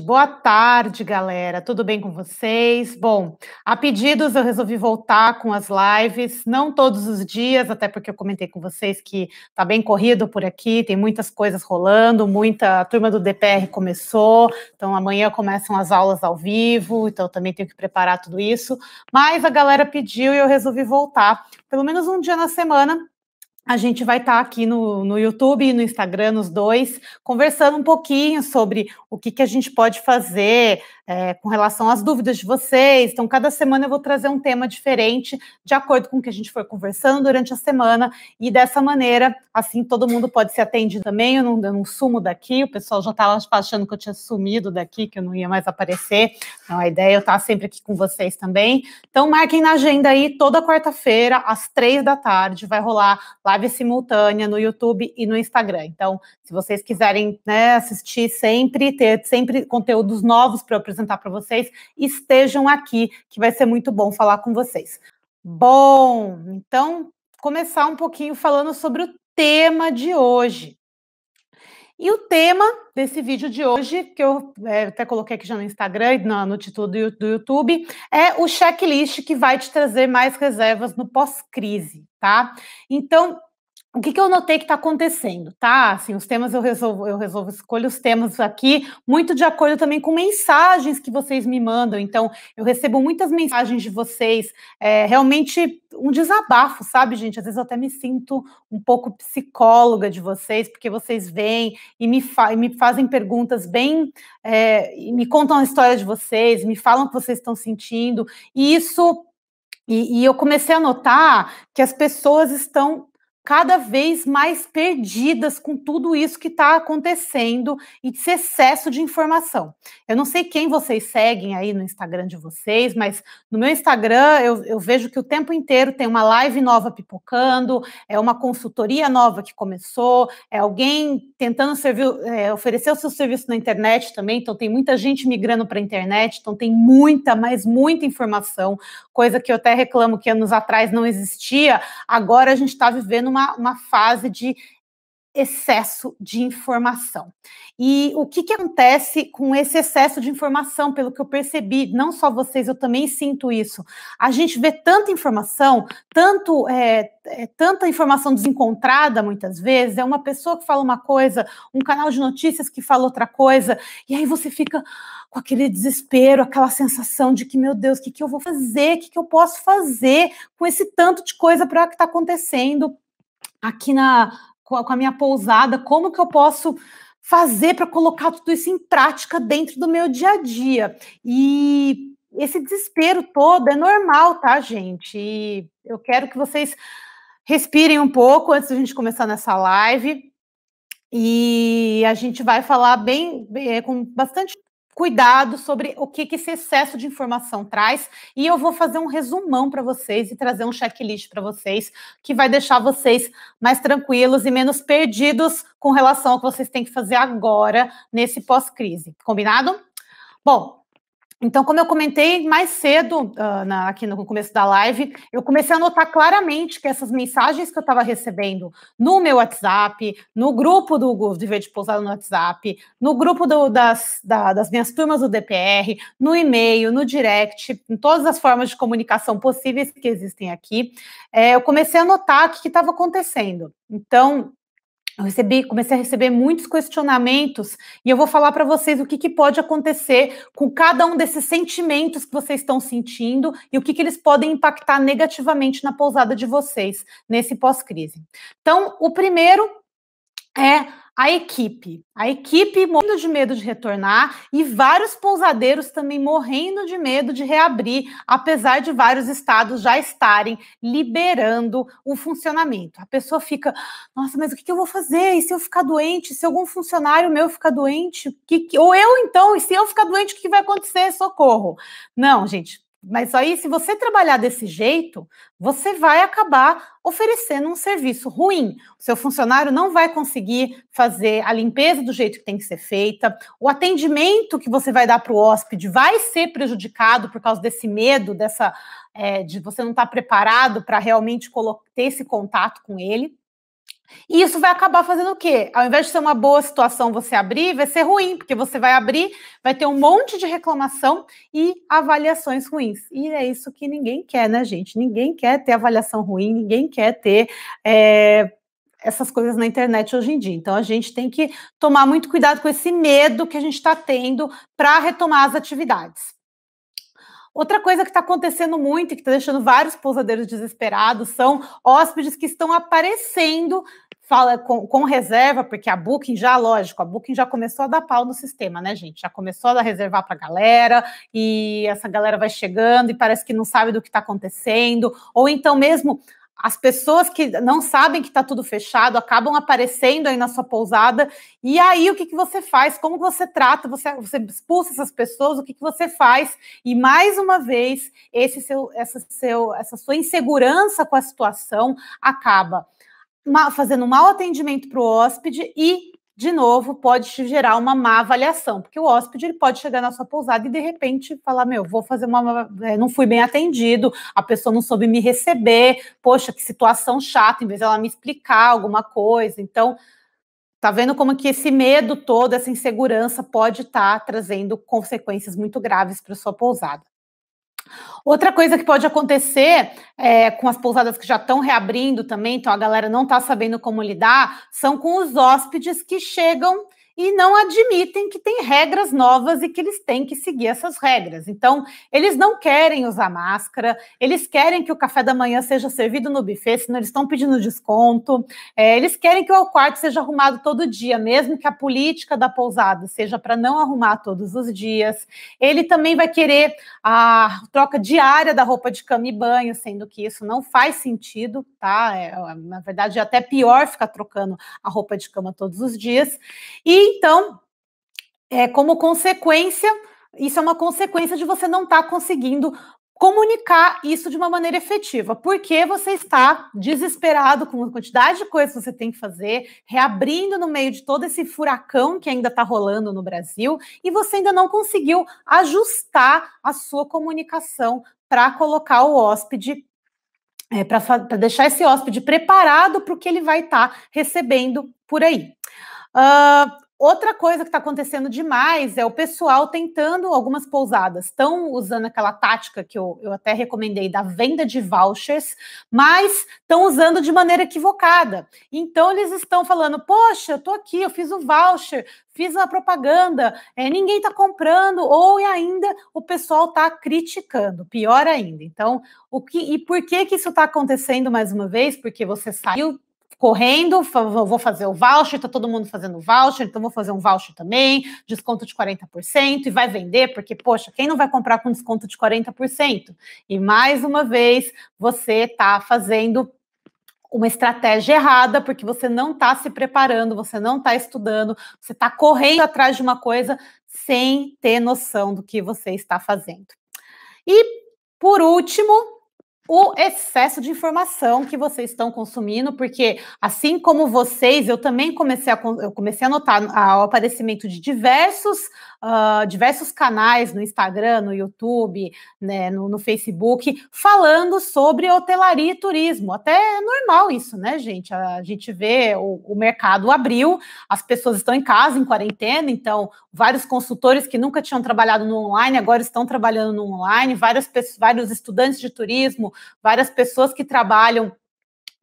Boa tarde, galera. Tudo bem com vocês? Bom, a pedidos eu resolvi voltar com as lives, não todos os dias, até porque eu comentei com vocês que tá bem corrido por aqui, tem muitas coisas rolando, muita a turma do DPR começou, então amanhã começam as aulas ao vivo, então também tenho que preparar tudo isso. Mas a galera pediu e eu resolvi voltar, pelo menos um dia na semana, a gente vai estar tá aqui no, no YouTube e no Instagram, nos dois, conversando um pouquinho sobre o que, que a gente pode fazer, é, com relação às dúvidas de vocês. Então, cada semana eu vou trazer um tema diferente, de acordo com o que a gente foi conversando durante a semana. E dessa maneira, assim, todo mundo pode ser atendido também. Eu não, eu não sumo daqui, o pessoal já estava achando que eu tinha sumido daqui, que eu não ia mais aparecer. Então, a ideia é eu estar sempre aqui com vocês também. Então, marquem na agenda aí, toda quarta-feira, às três da tarde, vai rolar live simultânea no YouTube e no Instagram. Então, se vocês quiserem né, assistir sempre, ter sempre conteúdos novos para apresentar para vocês, estejam aqui, que vai ser muito bom falar com vocês. Bom, então começar um pouquinho falando sobre o tema de hoje. E o tema desse vídeo de hoje, que eu é, até coloquei aqui já no Instagram no, no, título do, do YouTube, é o checklist que vai te trazer mais reservas no pós-crise, tá? Então, o que, que, eu notei que está acontecendo, tá? Assim, os temas eu resolvo, eu resolvo, escolho os temas aqui, muito de acordo também com mensagens que vocês me mandam. Então, eu recebo muitas mensagens de vocês, é, realmente um desabafo, sabe, gente? Às vezes eu até me sinto um pouco psicóloga de vocês, porque vocês vêm e me, fa e me fazem perguntas bem, é, e me contam a história de vocês, me falam o que vocês estão sentindo, e isso e, e, eu comecei a notar que as pessoas estão cada vez mais perdidas com tudo isso que está acontecendo e esse excesso de informação. Eu não sei quem vocês seguem aí no Instagram de vocês, mas no meu Instagram eu, eu, vejo que o tempo inteiro tem uma live nova pipocando, é uma consultoria nova que começou, é alguém tentando servir, é, oferecer o seu serviço na internet também, então tem muita gente migrando para a internet, então tem muita, mas muita informação, coisa que eu até reclamo que anos atrás não existia, agora a gente está vivendo uma, uma fase de excesso de informação. E o que, que acontece com esse excesso de informação, pelo que eu percebi, não só vocês, eu também sinto isso. A gente vê tanta informação, tanto é, é, tanta informação desencontrada muitas vezes, é uma pessoa que fala uma coisa, um canal de notícias que fala outra coisa, e aí você fica com aquele desespero, aquela sensação de que, meu Deus, o que, que eu vou fazer? O que, que eu posso fazer com esse tanto de coisa para que está acontecendo aqui na com a minha pousada, como que eu posso fazer para colocar tudo isso em prática dentro do meu dia a dia. E esse desespero todo é normal, tá, gente? E eu quero que vocês respirem um pouco antes da gente começar nessa live. E a gente vai falar bem, bem é, com bastante cuidado sobre o que, que esse excesso de informação traz. E eu vou fazer um resumão para vocês e trazer um checklist para vocês, que vai deixar vocês mais tranquilos e menos perdidos com relação ao que vocês têm que fazer agora, nesse pós-crise. Combinado? Bom, então, como eu comentei mais cedo uh, na, aqui no começo da live, eu comecei a notar claramente que essas mensagens que eu estava recebendo no meu WhatsApp, no grupo do de Verde Pousada no WhatsApp, no grupo do, das, da, das minhas turmas do DPR, no e-mail, no direct, em todas as formas de comunicação possíveis que existem aqui, é, eu comecei a notar o que estava acontecendo. Então, eu recebi, comecei a receber muitos questionamentos e eu vou falar para vocês o que, que, pode acontecer com cada um desses sentimentos que vocês estão sentindo e o que, que eles podem impactar negativamente na pousada de vocês nesse pós-crise. Então, o primeiro é a equipe. A equipe morrendo de medo de retornar e vários pousadeiros também morrendo de medo de reabrir, apesar de vários estados já estarem liberando o funcionamento. A pessoa fica, nossa, mas o que eu vou fazer? E se eu ficar doente? Se algum funcionário meu ficar doente? Que, que... Ou eu, então, e se eu ficar doente, o que vai acontecer? Socorro. Não, gente, mas aí, se você trabalhar desse jeito, você vai acabar oferecendo um serviço ruim. O seu funcionário não vai conseguir fazer a limpeza do jeito que tem que ser feita. O atendimento que você vai dar para o hóspede vai ser prejudicado por causa desse medo, dessa é, de você não estar tá preparado para realmente ter esse contato com ele. E isso vai acabar fazendo o quê? Ao invés de ser uma boa situação você abrir, vai ser ruim, porque você vai abrir, vai ter um monte de reclamação e avaliações ruins. E é isso que ninguém quer, né, gente? Ninguém quer ter avaliação ruim, ninguém quer ter é, essas coisas na internet hoje em dia. Então a gente tem que tomar muito cuidado com esse medo que a gente está tendo para retomar as atividades. Outra coisa que está acontecendo muito e que está deixando vários pousadeiros desesperados são hóspedes que estão aparecendo fala com, com, reserva, porque a Booking já, lógico, a Booking já começou a dar pau no sistema, né, gente? Já começou a reservar para a galera e essa galera vai chegando e parece que não sabe do que está acontecendo. Ou então mesmo as pessoas que não sabem que está tudo fechado acabam aparecendo aí na sua pousada. E aí, o que, que você faz? Como você trata? Você, você expulsa essas pessoas? O que, que você faz? E mais uma vez, esse seu, essa, seu, essa sua insegurança com a situação acaba fazendo um mau atendimento para o hóspede e de novo, pode gerar uma má avaliação, porque o hóspede ele pode chegar na sua pousada e de repente falar: Meu, vou fazer uma. É, não fui bem atendido, a pessoa não soube me receber, poxa, que situação chata, em vez dela me explicar alguma coisa. Então, tá vendo como que esse medo todo, essa insegurança pode estar tá trazendo consequências muito graves para sua pousada. Outra coisa que pode acontecer é, com as pousadas que já estão reabrindo também, então a galera não está sabendo como lidar, são com os hóspedes que chegam e não admitem que tem regras novas e que eles têm que seguir essas regras. Então, eles não querem usar máscara, eles querem que o café da manhã seja servido no buffet, senão eles estão pedindo desconto, é, eles querem que o quarto seja arrumado todo dia, mesmo que a política da pousada seja para não arrumar todos os dias. Ele também vai querer a troca diária da roupa de cama e banho, sendo que isso não faz sentido, tá? É, na verdade, é até pior ficar trocando a roupa de cama todos os dias. E então, é, como consequência, isso é uma consequência de você não estar tá conseguindo comunicar isso de uma maneira efetiva, porque você está desesperado com a quantidade de coisas que você tem que fazer, reabrindo no meio de todo esse furacão que ainda está rolando no Brasil, e você ainda não conseguiu ajustar a sua comunicação para colocar o hóspede é, para deixar esse hóspede preparado para o que ele vai estar tá recebendo por aí. Uh, Outra coisa que está acontecendo demais é o pessoal tentando, algumas pousadas estão usando aquela tática que eu, eu até recomendei da venda de vouchers, mas estão usando de maneira equivocada. Então eles estão falando: poxa, eu estou aqui, eu fiz o voucher, fiz a propaganda, é, ninguém está comprando, ou ainda o pessoal está criticando, pior ainda. Então, o que e por que, que isso está acontecendo mais uma vez? Porque você saiu correndo, vou fazer o voucher, tá todo mundo fazendo voucher, então vou fazer um voucher também, desconto de 40% e vai vender, porque poxa, quem não vai comprar com desconto de 40%? E mais uma vez, você tá fazendo uma estratégia errada, porque você não está se preparando, você não está estudando, você está correndo atrás de uma coisa sem ter noção do que você está fazendo. E por último, o excesso de informação que vocês estão consumindo, porque assim como vocês, eu também comecei a, eu comecei a notar o aparecimento de diversos ah, diversos canais no Instagram, no YouTube, né, no, no, Facebook, falando sobre hotelaria e turismo. Até é normal isso, né, gente? A gente vê o, o mercado abriu, as pessoas estão em casa, em quarentena, então vários consultores que nunca tinham trabalhado no online agora estão trabalhando no online, várias, vários estudantes de turismo, várias pessoas que trabalham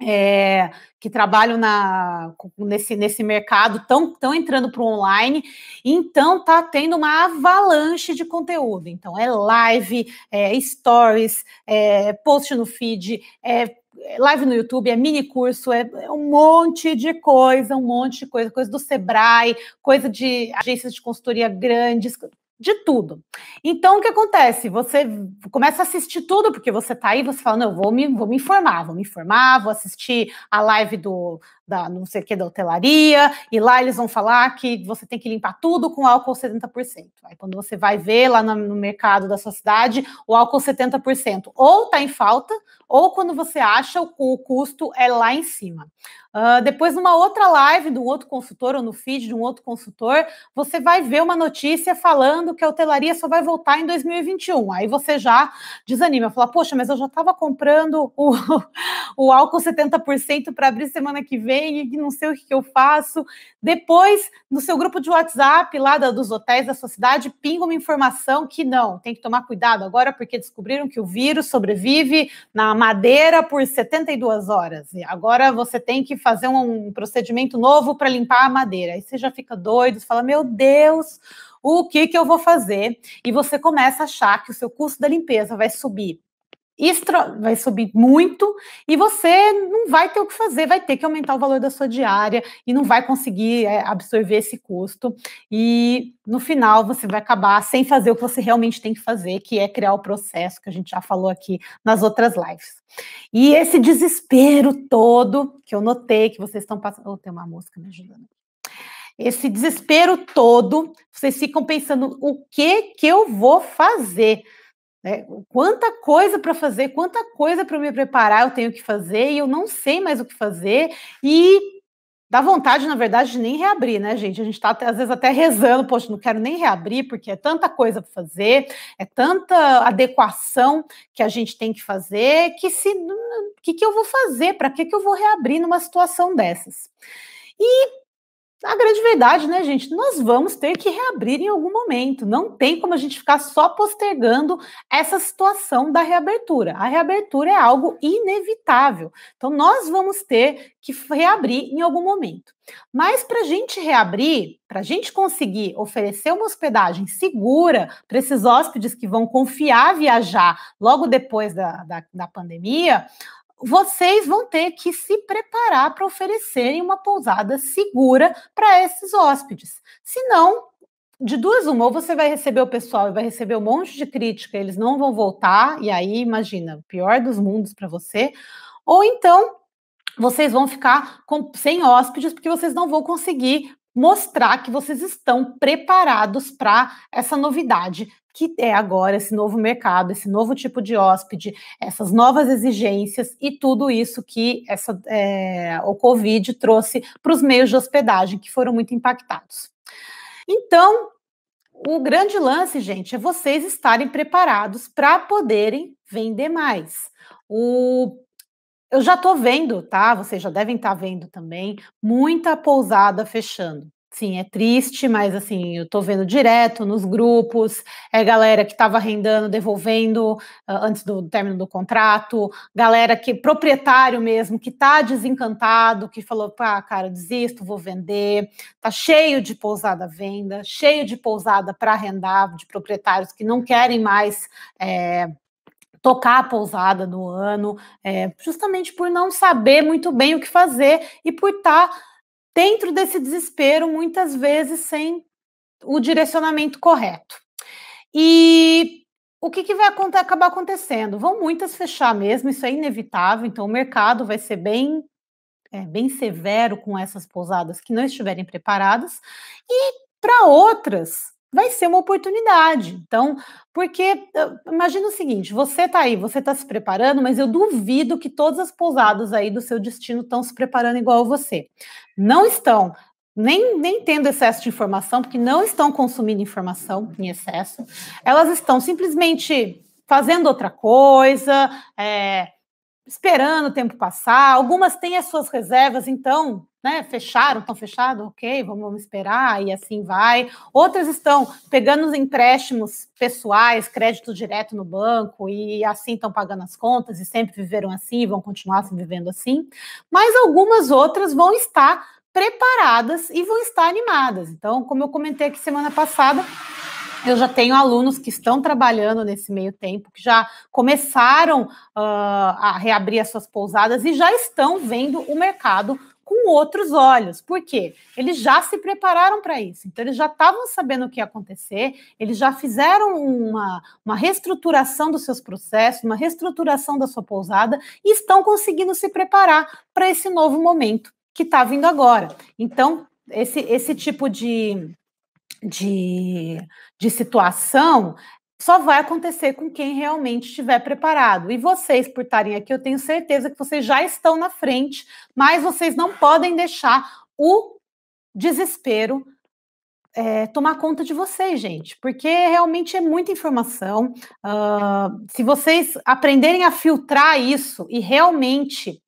é, que trabalham na, nesse, nesse mercado estão tão entrando para o online, então tá tendo uma avalanche de conteúdo. Então é live, é stories, é post no feed, é, é live no YouTube, é mini curso, é, é, um monte de coisa, um monte de coisa, coisa do Sebrae, coisa de agências de consultoria grandes, de tudo. Então, o que acontece? Você começa a assistir tudo, porque você tá aí, você fala, não, eu vou me, vou me informar, vou me informar, vou assistir a live do, da não sei o que da hotelaria, e lá eles vão falar que você tem que limpar tudo com álcool 70%. Aí quando você vai ver lá no, no mercado da sua cidade, o álcool 70% ou está em falta, ou quando você acha o, o custo é lá em cima. Uh, depois, numa outra live de um outro consultor, ou no feed de um outro consultor, você vai ver uma notícia falando que a hotelaria só vai voltar em 2021. Aí você já desanima, fala, poxa, mas eu já estava comprando o, o álcool 70% para abrir semana que vem bem, não sei o que, que eu faço. Depois, no seu grupo de WhatsApp lá da, dos hotéis da sua cidade, pinga uma informação que não, tem que tomar cuidado agora, porque descobriram que o vírus sobrevive na madeira por 72 horas. E agora você tem que fazer um, um procedimento novo para limpar a madeira. Aí você já fica doido, você fala, meu Deus, o que, que eu vou fazer? E você começa a achar que o seu custo da limpeza vai subir vai subir muito e você não vai ter o que fazer, vai ter que aumentar o valor da sua diária e não vai conseguir é, absorver esse custo. E no final você vai acabar sem fazer o que você realmente tem que fazer, que é criar o processo que a gente já falou aqui nas outras lives. E esse desespero todo que eu notei que vocês estão passando. Oh, tem uma música me ajudando esse desespero todo, vocês ficam pensando o que que eu vou fazer? Né? Quanta coisa para fazer, quanta coisa para me preparar eu tenho que fazer e eu não sei mais o que fazer. E dá vontade, na verdade, de nem reabrir, né, gente? A gente está às vezes até rezando, poxa, não quero nem reabrir, porque é tanta coisa para fazer, é tanta adequação que a gente tem que fazer, que se o que, que eu vou fazer? Para que, que eu vou reabrir numa situação dessas? E a grande verdade, né, gente? Nós vamos ter que reabrir em algum momento. Não tem como a gente ficar só postergando essa situação da reabertura. A reabertura é algo inevitável. Então, nós vamos ter que reabrir em algum momento. Mas para a gente reabrir, para a gente conseguir oferecer uma hospedagem segura para esses hóspedes que vão confiar viajar logo depois da, da, da pandemia, vocês vão ter que se preparar para oferecerem uma pousada segura para esses hóspedes. Senão, de duas uma, ou você vai receber o pessoal e vai receber um monte de crítica, eles não vão voltar, e aí, imagina, pior dos mundos para você. Ou então, vocês vão ficar com, sem hóspedes, porque vocês não vão conseguir mostrar que vocês estão preparados para essa novidade que é agora esse novo mercado, esse novo tipo de hóspede, essas novas exigências e tudo isso que essa, é, o Covid trouxe para os meios de hospedagem, que foram muito impactados. Então, o grande lance, gente, é vocês estarem preparados para poderem vender mais. O eu já estou vendo, tá? Vocês já devem estar tá vendo também, muita pousada fechando. Sim, é triste, mas assim, eu tô vendo direto nos grupos, é galera que estava arrendando, devolvendo uh, antes do término do contrato, galera que, proprietário mesmo, que tá desencantado, que falou, pá, cara, desisto, vou vender, tá cheio de pousada à venda, cheio de pousada para arrendar, de proprietários que não querem mais. É, tocar a pousada no ano, é, justamente por não saber muito bem o que fazer e por estar tá dentro desse desespero, muitas vezes sem o direcionamento correto. E o que, que vai acabar acontecendo? Vão muitas fechar mesmo, isso é inevitável, então o mercado vai ser bem é, bem severo com essas pousadas que não estiverem preparadas, e para outras, vai ser uma oportunidade. Então, porque eh, imagina o seguinte: você está aí, você está se preparando, mas eu duvido que todas as pousadas aí do seu destino estão se preparando igual você. Não estão. Nem, nem tendo excesso de informação, porque não estão consumindo informação em excesso, elas estão simplesmente fazendo outra coisa, é, esperando o tempo passar. Algumas têm as suas reservas, então, né, fecharam, estão fechados, ok, vamos, vamos, esperar, e assim vai. Outras estão pegando os empréstimos pessoais, crédito direto no banco, e assim estão pagando as contas, e sempre viveram assim, vão continuar se vivendo assim. Mas algumas outras vão estar preparadas e vão estar animadas. Então, como eu comentei aqui semana passada, eu já tenho alunos que estão trabalhando nesse meio tempo, que já começaram uh, a reabrir as suas pousadas e já estão vendo o mercado com outros olhos. Por quê? Eles já se prepararam para isso. Então, eles já estavam sabendo o que ia acontecer, eles já fizeram uma, uma reestruturação dos seus processos, uma reestruturação da sua pousada e estão conseguindo se preparar para esse novo momento que está vindo agora. Então, esse, esse tipo de de, de situação só vai acontecer com quem realmente estiver preparado. E vocês, por estarem aqui, eu tenho certeza que vocês já estão na frente, mas vocês não podem deixar o desespero é, tomar conta de vocês, gente, porque realmente é muita informação. Uh, se vocês aprenderem a filtrar isso e realmente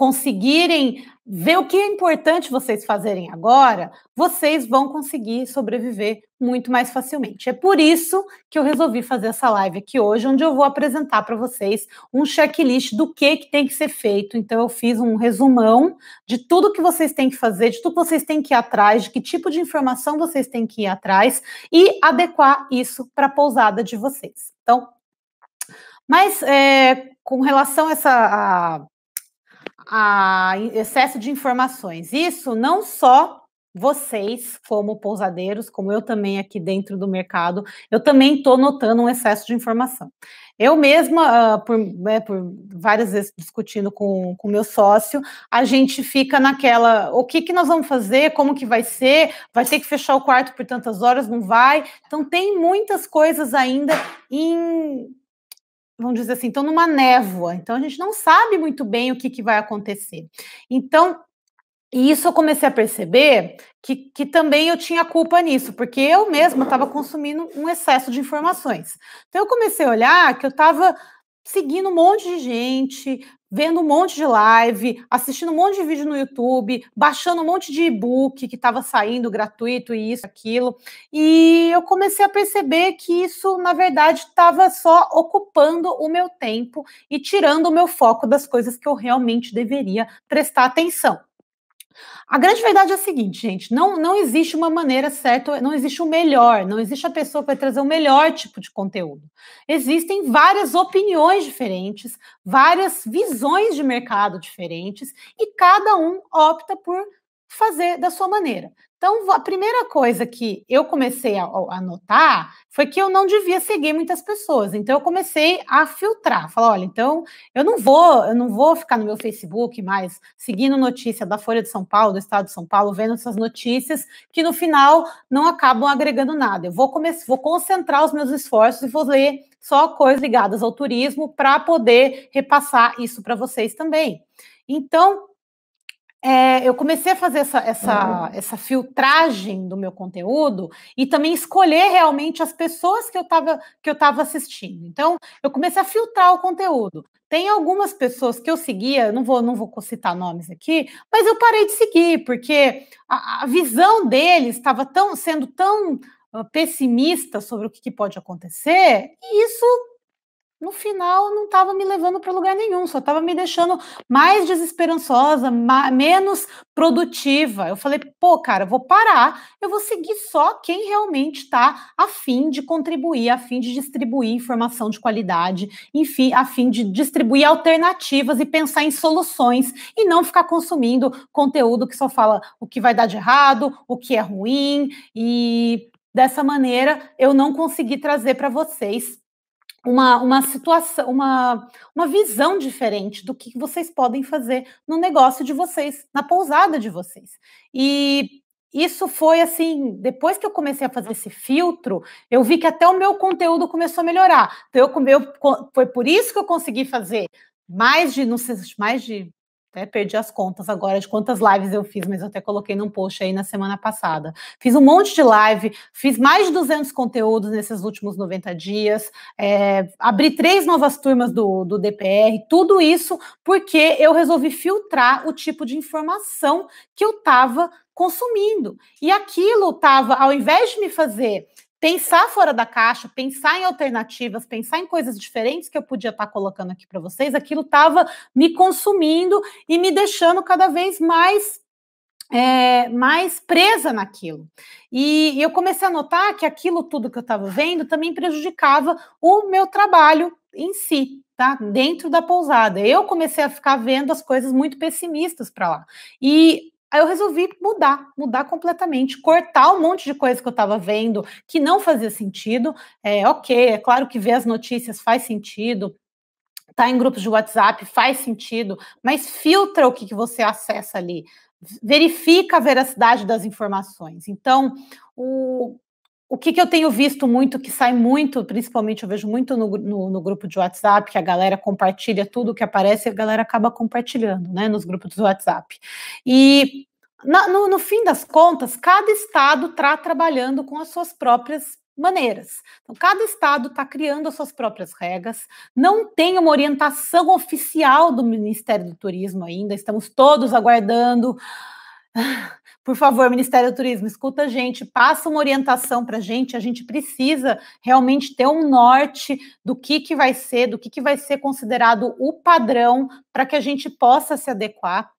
conseguirem ver o que é importante vocês fazerem agora, vocês vão conseguir sobreviver muito mais facilmente. É por isso que eu resolvi fazer essa live aqui hoje, onde eu vou apresentar para vocês um checklist do que, que tem que ser feito. Então, eu fiz um resumão de tudo que vocês têm que fazer, de tudo que vocês têm que ir atrás, de que tipo de informação vocês têm que ir atrás e adequar isso para a pousada de vocês. Então, mas é, com relação a essa. A, a excesso de informações. Isso não só vocês, como pousadeiros, como eu também aqui dentro do mercado, eu também estou notando um excesso de informação. Eu mesma, uh, por, né, por, várias vezes discutindo com o meu sócio, a gente fica naquela, o que, que nós vamos fazer, como que vai ser, vai ter que fechar o quarto por tantas horas, não vai? Então, tem muitas coisas ainda em vamos dizer assim, estão numa névoa, então a gente não sabe muito bem o que, que vai acontecer. Então, e isso eu comecei a perceber que, que também eu tinha culpa nisso, porque eu mesma estava consumindo um excesso de informações. Então eu comecei a olhar que eu estava seguindo um monte de gente, vendo um monte de live, assistindo um monte de vídeo no YouTube, baixando um monte de e-book que estava saindo gratuito e isso, aquilo. E eu comecei a perceber que isso, na verdade, estava só ocupando o meu tempo e tirando o meu foco das coisas que eu realmente deveria prestar atenção. A grande verdade é a seguinte, gente: não, não existe uma maneira certa, não existe o melhor, não existe a pessoa que vai trazer o melhor tipo de conteúdo. Existem várias opiniões diferentes, várias visões de mercado diferentes, e cada um opta por fazer da sua maneira. Então, a primeira coisa que eu comecei a, a, notar foi que eu não devia seguir muitas pessoas. Então, eu comecei a filtrar, falar, olha, então eu não vou, eu não vou ficar no meu Facebook mais seguindo notícia da Folha de São Paulo, do Estado de São Paulo, vendo essas notícias que no final não acabam agregando nada. Eu vou começar, vou concentrar os meus esforços e vou ler só coisas ligadas ao turismo para poder repassar isso para vocês também. Então, é, eu comecei a fazer essa, essa, essa filtragem do meu conteúdo e também escolher realmente as pessoas que eu estava que eu estava assistindo. Então, eu comecei a filtrar o conteúdo. Tem algumas pessoas que eu seguia, não vou não vou citar nomes aqui, mas eu parei de seguir porque a, a visão deles estava tão sendo tão ah, pessimista sobre o que, que pode acontecer e isso no final não estava me levando para lugar nenhum, só estava me deixando mais desesperançosa, ma menos produtiva. Eu falei, pô, cara, vou parar, eu vou seguir só quem realmente está afim de contribuir, afim de distribuir informação de qualidade, enfim, afim de distribuir alternativas e pensar em soluções e não ficar consumindo conteúdo que só fala o que vai dar de errado, o que é ruim e. Dessa maneira, eu não consegui trazer para vocês uma, uma situação, uma, uma visão diferente do que vocês podem fazer no negócio de vocês, na pousada de vocês. E isso foi assim, depois que eu comecei a fazer esse filtro, eu vi que até o meu conteúdo começou a melhorar. Então, eu, eu, foi por isso que eu consegui fazer mais de, não sei, mais de até perdi as contas agora de quantas lives eu fiz, mas eu até coloquei num post aí na semana passada. Fiz um monte de live, fiz mais de 200 conteúdos nesses últimos 90 dias, é, abri três novas turmas do, do DPR, tudo isso porque eu resolvi filtrar o tipo de informação que eu estava consumindo. E aquilo estava, ao invés de me fazer pensar fora da caixa, pensar em alternativas, pensar em coisas diferentes que eu podia estar tá colocando aqui para vocês, aquilo estava me consumindo e me deixando cada vez mais é, mais presa naquilo. E, e eu comecei a notar que aquilo tudo que eu estava vendo também prejudicava o meu trabalho em si, tá? Dentro da pousada. Eu comecei a ficar vendo as coisas muito pessimistas para lá. E Aí eu resolvi mudar, mudar completamente, cortar um monte de coisa que eu estava vendo que não fazia sentido. É ok, é claro que ver as notícias faz sentido, tá em grupos de WhatsApp faz sentido, mas filtra o que, que você acessa ali, verifica a veracidade das informações. Então, o, o que, que, eu tenho visto muito, que sai muito, principalmente eu vejo muito no, no, no, grupo de WhatsApp, que a galera compartilha tudo que aparece e a galera acaba compartilhando, né, nos grupos do WhatsApp. E na, no, no fim das contas, cada estado está trabalhando com as suas próprias maneiras. Então, cada estado está criando as suas próprias regras, não tem uma orientação oficial do Ministério do Turismo ainda, estamos todos aguardando por favor, Ministério do Turismo, escuta a gente, passa uma orientação para a gente. A gente precisa realmente ter um norte do que, que vai ser, do que, que vai ser considerado o padrão para que a gente possa se adequar.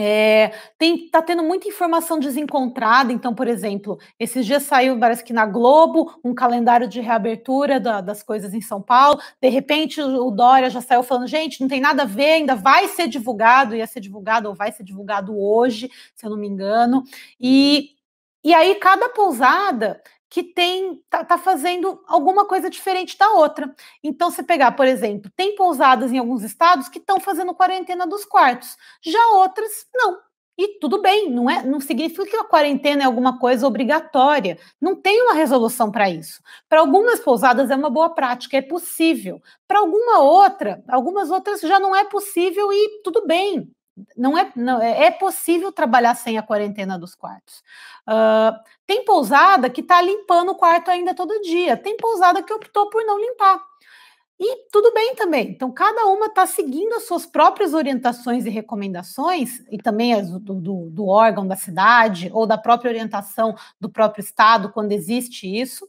É, tem, tá tendo muita informação desencontrada. Então, por exemplo, esses dias saiu, parece que na Globo, um calendário de reabertura da, das coisas em São Paulo. De repente, o, o Dória já saiu falando: gente, não tem nada a ver, ainda vai ser divulgado, ia ser divulgado, ou vai ser divulgado hoje, se eu não me engano. E, e aí, cada pousada que tem tá, tá, fazendo alguma coisa diferente da outra. Então, se pegar, por exemplo, tem pousadas em alguns estados que estão fazendo quarentena dos quartos, já outras não. E tudo bem, não é, não significa que a quarentena é alguma coisa obrigatória. Não tem uma resolução para isso. Para algumas pousadas é uma boa prática, é possível. Para alguma outra, algumas outras já não é possível e tudo bem não é, não, é, é possível trabalhar sem a quarentena dos quartos. Uh, tem pousada que está limpando o quarto ainda todo dia, tem pousada que optou por não limpar. E tudo bem também. Então, cada uma está seguindo as suas próprias orientações e recomendações, e também as do, do, do órgão da cidade, ou da própria orientação do próprio estado, quando existe isso.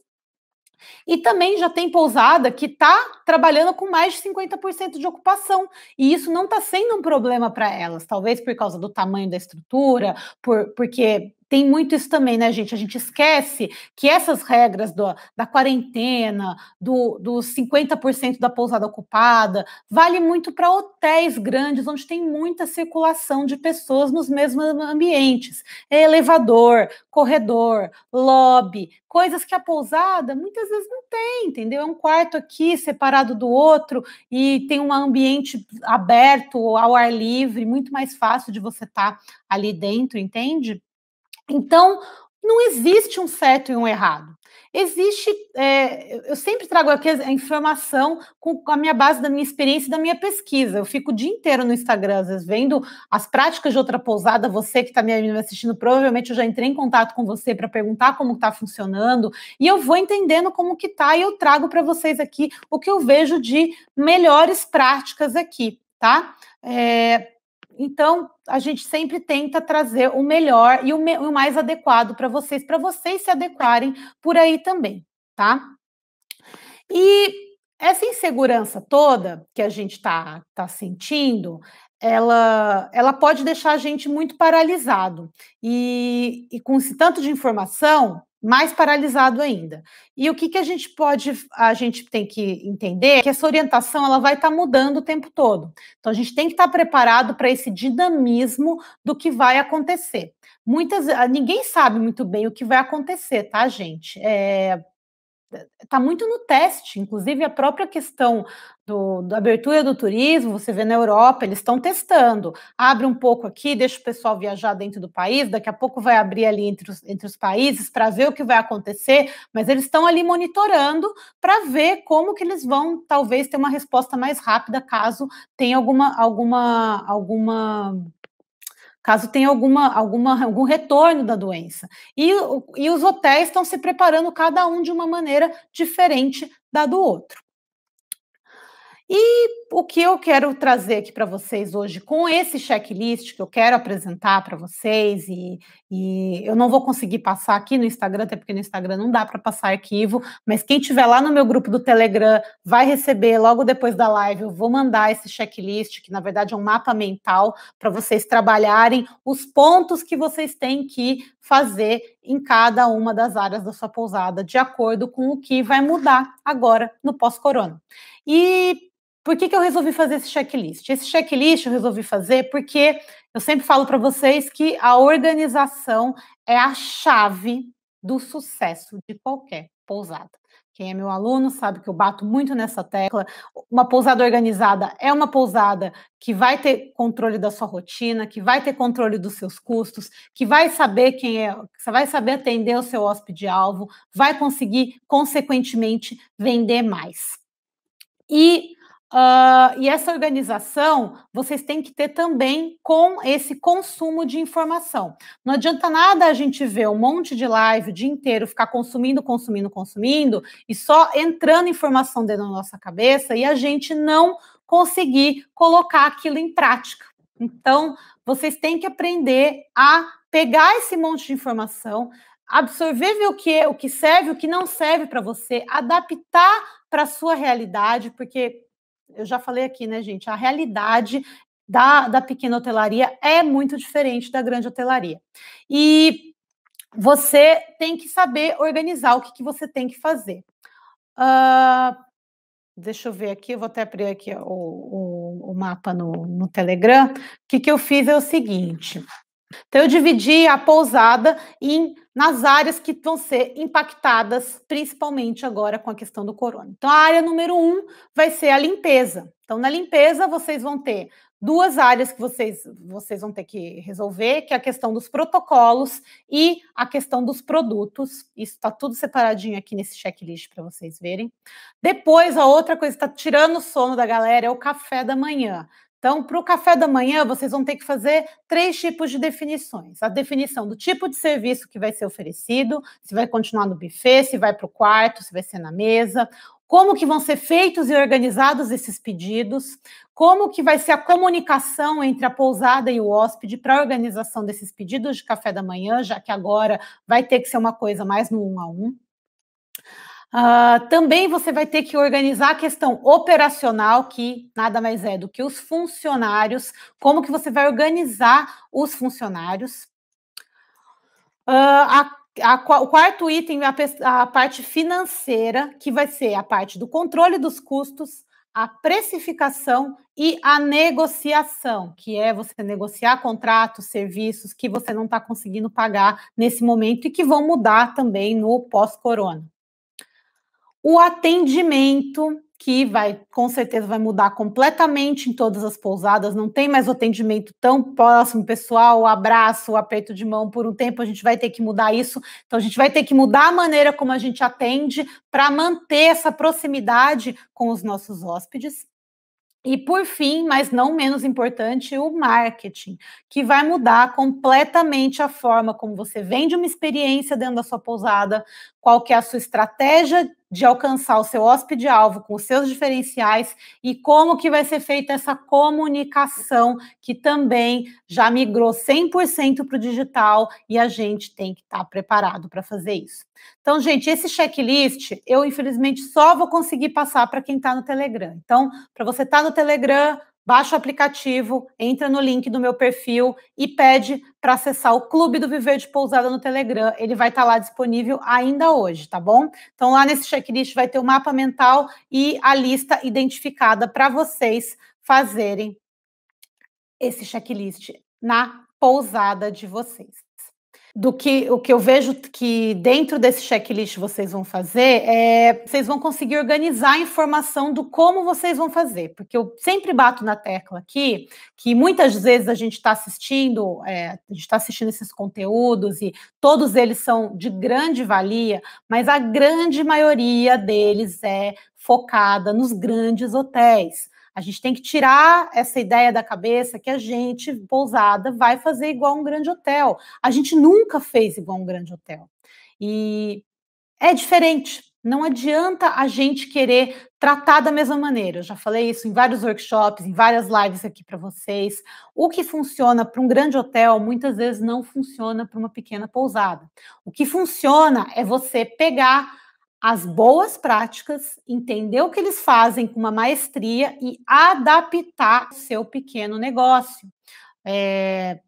E também já tem pousada que está trabalhando com mais de 50% de ocupação. E isso não está sendo um problema para elas, talvez por causa do tamanho da estrutura, por, porque tem muito isso também, né, gente? A gente esquece que essas regras do, da quarentena, do, dos 50% da pousada ocupada, vale muito para hotéis grandes, onde tem muita circulação de pessoas nos mesmos ambientes. É elevador, corredor, lobby, coisas que a pousada muitas vezes não tem, entendeu? É um quarto aqui separado do outro e tem um ambiente aberto, ao ar livre, muito mais fácil de você estar tá ali dentro, entende? Então, não existe um certo e um errado. Existe, é, eu sempre trago aqui a informação com a minha base da minha experiência e da minha pesquisa. Eu fico o dia inteiro no Instagram, às vezes, vendo as práticas de outra pousada. Você que está me assistindo, provavelmente eu já entrei em contato com você para perguntar como está funcionando. E eu vou entendendo como que está e eu trago para vocês aqui o que eu vejo de melhores práticas aqui, tá? É, então, a gente sempre tenta trazer o melhor e o, me o mais adequado para vocês, para vocês se adequarem por aí também, tá? E essa insegurança toda que a gente está tá sentindo, ela, ela pode deixar a gente muito paralisado. E, e com esse tanto de informação, mais paralisado ainda. E o que, que a gente pode, a gente tem que entender é que essa orientação ela vai estar tá mudando o tempo todo. Então a gente tem que estar tá preparado para esse dinamismo do que vai acontecer. Muitas, ninguém sabe muito bem o que vai acontecer, tá, gente? É, está muito no teste, inclusive a própria questão do, da abertura do turismo, você vê na Europa, eles estão testando, abre um pouco aqui, deixa o pessoal viajar dentro do país, daqui a pouco vai abrir ali entre os, entre os países para ver o que vai acontecer, mas eles estão ali monitorando para ver como que eles vão talvez ter uma resposta mais rápida caso tenha alguma alguma alguma caso tenha alguma, alguma, algum retorno da doença. E, e os hotéis estão se preparando, cada um de uma maneira diferente da do outro. E o que eu quero trazer aqui para vocês hoje, com esse checklist que eu quero apresentar para vocês, e, e, eu não vou conseguir passar aqui no Instagram, até porque no Instagram não dá para passar arquivo, mas quem tiver lá no meu grupo do Telegram vai receber logo depois da live. Eu vou mandar esse checklist, que na verdade é um mapa mental, para vocês trabalharem os pontos que vocês têm que fazer em cada uma das áreas da sua pousada, de acordo com o que vai mudar agora no pós-corona. E por que, que eu resolvi fazer esse checklist? Esse checklist eu resolvi fazer porque eu sempre falo para vocês que a organização é a chave do sucesso de qualquer pousada. Quem é meu aluno sabe que eu bato muito nessa tecla. Uma pousada organizada é uma pousada que vai ter controle da sua rotina, que vai ter controle dos seus custos, que vai saber quem é, vai saber atender o seu hóspede alvo, vai conseguir consequentemente vender mais. E Uh, e essa organização vocês têm que ter também com esse consumo de informação. Não adianta nada a gente ver um monte de live o dia inteiro, ficar consumindo, consumindo, consumindo, e só entrando informação dentro da nossa cabeça e a gente não conseguir colocar aquilo em prática. Então, vocês têm que aprender a pegar esse monte de informação, absorver ver o que é, o que serve, o que não serve para você, adaptar para a sua realidade, porque eu já falei aqui, né, gente? A realidade da, da pequena hotelaria é muito diferente da grande hotelaria. E você tem que saber organizar o que, que você tem que fazer. Uh, deixa eu ver aqui, eu vou até abrir aqui o, o, o mapa no, no Telegram. O que, que eu fiz é o seguinte. Então, eu dividi a pousada em nas áreas que vão ser impactadas, principalmente agora com a questão do corona. Então, a área número um vai ser a limpeza. Então, na limpeza, vocês vão ter duas áreas que vocês, vocês vão ter que resolver, que é a questão dos protocolos e a questão dos produtos. Isso está tudo separadinho aqui nesse checklist para vocês verem. Depois, a outra coisa que está tirando o sono da galera é o café da manhã. Então, para o café da manhã, vocês vão ter que fazer três tipos de definições: a definição do tipo de serviço que vai ser oferecido, se vai continuar no buffet, se vai para o quarto, se vai ser na mesa, como que vão ser feitos e organizados esses pedidos, como que vai ser a comunicação entre a pousada e o hóspede para a organização desses pedidos de café da manhã, já que agora vai ter que ser uma coisa mais no um a um. Uh, também você vai ter que organizar a questão operacional, que nada mais é do que os funcionários, como que você vai organizar os funcionários. Uh, a, a, o quarto item é a, a parte financeira, que vai ser a parte do controle dos custos, a precificação e a negociação, que é você negociar contratos, serviços que você não está conseguindo pagar nesse momento e que vão mudar também no pós-corona. O atendimento, que vai com certeza vai mudar completamente em todas as pousadas, não tem mais o atendimento tão próximo, pessoal, o abraço, o aperto de mão por um tempo, a gente vai ter que mudar isso. Então a gente vai ter que mudar a maneira como a gente atende para manter essa proximidade com os nossos hóspedes. E por fim, mas não menos importante, o marketing, que vai mudar completamente a forma como você vende uma experiência dentro da sua pousada, qual que é a sua estratégia de alcançar o seu hóspede-alvo com os seus diferenciais e como que vai ser feita essa comunicação que também já migrou 100% para o digital e a gente tem que estar tá preparado para fazer isso. Então, gente, esse checklist eu infelizmente só vou conseguir passar para quem está no Telegram. Então, para você estar tá no Telegram, Baixa o aplicativo, entra no link do meu perfil e pede para acessar o Clube do Viver de Pousada no Telegram. Ele vai estar tá lá disponível ainda hoje, tá bom? Então, lá nesse checklist vai ter o mapa mental e a lista identificada para vocês fazerem esse checklist na pousada de vocês do que o que eu vejo que dentro desse checklist vocês vão fazer é vocês vão conseguir organizar a informação do como vocês vão fazer, porque eu sempre bato na tecla aqui que muitas vezes a gente está assistindo, é, a gente está assistindo esses conteúdos e todos eles são de grande valia, mas a grande maioria deles é focada nos grandes hotéis. A gente tem que tirar essa ideia da cabeça que a gente, pousada, vai fazer igual um grande hotel. A gente nunca fez igual um grande hotel. E é diferente. Não adianta a gente querer tratar da mesma maneira. Eu já falei isso em vários workshops, em várias lives aqui para vocês. O que funciona para um grande hotel muitas vezes não funciona para uma pequena pousada. O que funciona é você pegar as boas práticas, entender o que eles fazem com uma maestria e adaptar o seu pequeno negócio. É,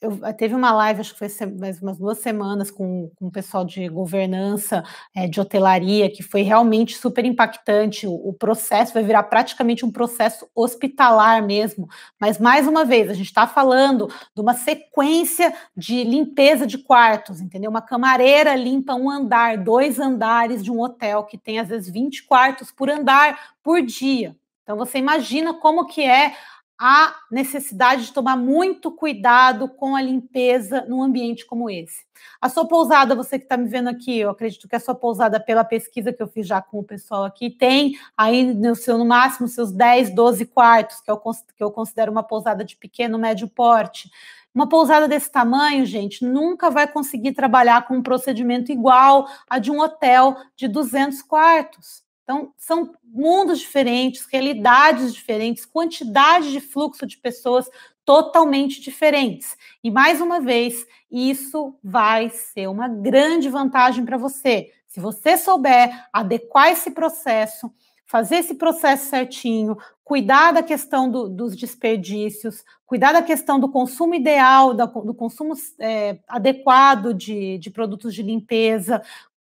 eu, eh, teve uma live, acho que foi mais umas duas semanas, com, com o pessoal de governança, é, de hotelaria, que foi realmente super impactante. O, o, processo vai virar praticamente um processo hospitalar mesmo. Mas, mais uma vez, a gente está falando de uma sequência de limpeza de quartos, entendeu? Uma camareira limpa um andar, dois andares de um hotel que tem, às vezes, 20 quartos por andar por dia. Então, você imagina como que é a necessidade de tomar muito cuidado com a limpeza num ambiente como esse. A sua pousada, você que está me vendo aqui, eu acredito que a sua pousada, pela pesquisa que eu fiz já com o pessoal aqui, tem aí no, seu, no máximo seus 10, 12 quartos, que eu, que eu considero uma pousada de pequeno, médio porte. Uma pousada desse tamanho, gente, nunca vai conseguir trabalhar com um procedimento igual a de um hotel de 200 quartos. Então, são mundos diferentes, realidades diferentes, quantidade de fluxo de pessoas totalmente diferentes. E mais uma vez, isso vai ser uma grande vantagem para você. Se você souber adequar esse processo, fazer esse processo certinho, cuidar da questão do, dos desperdícios, cuidar da questão do consumo ideal, do consumo é, adequado de, de produtos de limpeza,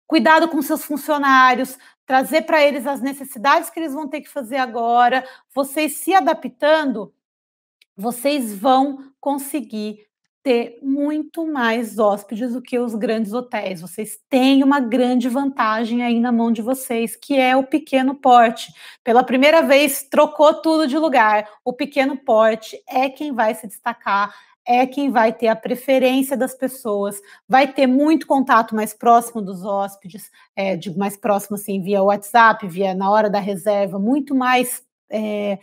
cuidado com seus funcionários, trazer para eles as necessidades que eles vão ter que fazer agora, vocês se adaptando, vocês vão conseguir ter muito mais hóspedes do que os grandes hotéis. Vocês têm uma grande vantagem aí na mão de vocês, que é o pequeno porte. Pela primeira vez, trocou tudo de lugar. O pequeno porte é quem vai se destacar, é quem vai ter a preferência das pessoas, vai ter muito contato mais próximo dos hóspedes, é, digo mais próximo assim via WhatsApp, via na hora da reserva, muito mais é,